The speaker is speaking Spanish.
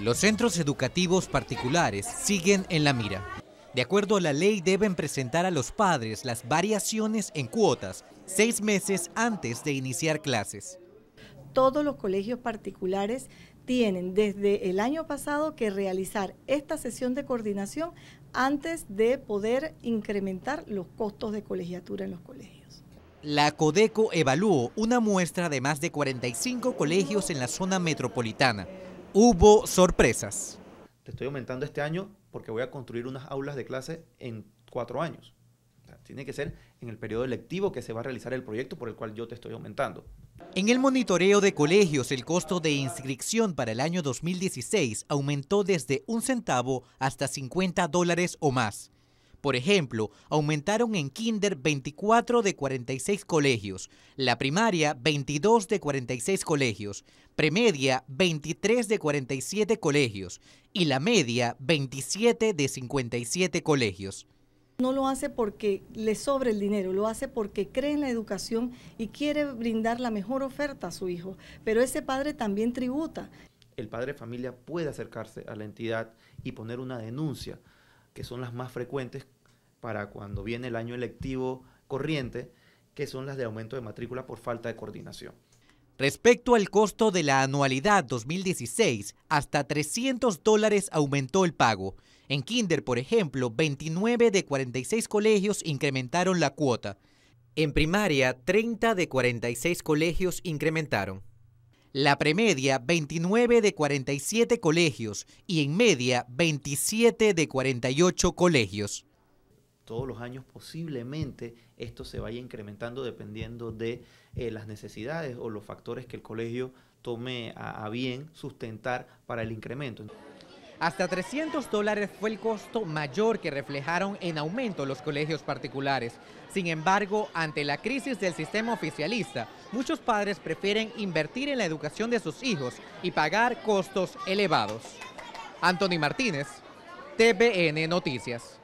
Los centros educativos particulares siguen en la mira. De acuerdo a la ley deben presentar a los padres las variaciones en cuotas seis meses antes de iniciar clases. Todos los colegios particulares tienen desde el año pasado que realizar esta sesión de coordinación antes de poder incrementar los costos de colegiatura en los colegios. La Codeco evaluó una muestra de más de 45 colegios en la zona metropolitana hubo sorpresas. Te estoy aumentando este año porque voy a construir unas aulas de clase en cuatro años. tiene que ser en el periodo electivo que se va a realizar el proyecto por el cual yo te estoy aumentando. En el monitoreo de colegios, el costo de inscripción para el año 2016 aumentó desde un centavo hasta 50 dólares o más. Por ejemplo, aumentaron en kinder 24 de 46 colegios, la primaria 22 de 46 colegios, premedia 23 de 47 colegios y la media 27 de 57 colegios. No lo hace porque le sobra el dinero, lo hace porque cree en la educación y quiere brindar la mejor oferta a su hijo, pero ese padre también tributa. El padre de familia puede acercarse a la entidad y poner una denuncia que son las más frecuentes para cuando viene el año electivo corriente, que son las de aumento de matrícula por falta de coordinación. Respecto al costo de la anualidad 2016, hasta 300 dólares aumentó el pago. En Kinder, por ejemplo, 29 de 46 colegios incrementaron la cuota. En primaria, 30 de 46 colegios incrementaron. La premedia, 29 de 47 colegios y en media, 27 de 48 colegios. Todos los años posiblemente esto se vaya incrementando dependiendo de eh, las necesidades o los factores que el colegio tome a bien sustentar para el incremento. Hasta 300 dólares fue el costo mayor que reflejaron en aumento los colegios particulares. Sin embargo, ante la crisis del sistema oficialista, muchos padres prefieren invertir en la educación de sus hijos y pagar costos elevados. Anthony Martínez, TVN Noticias.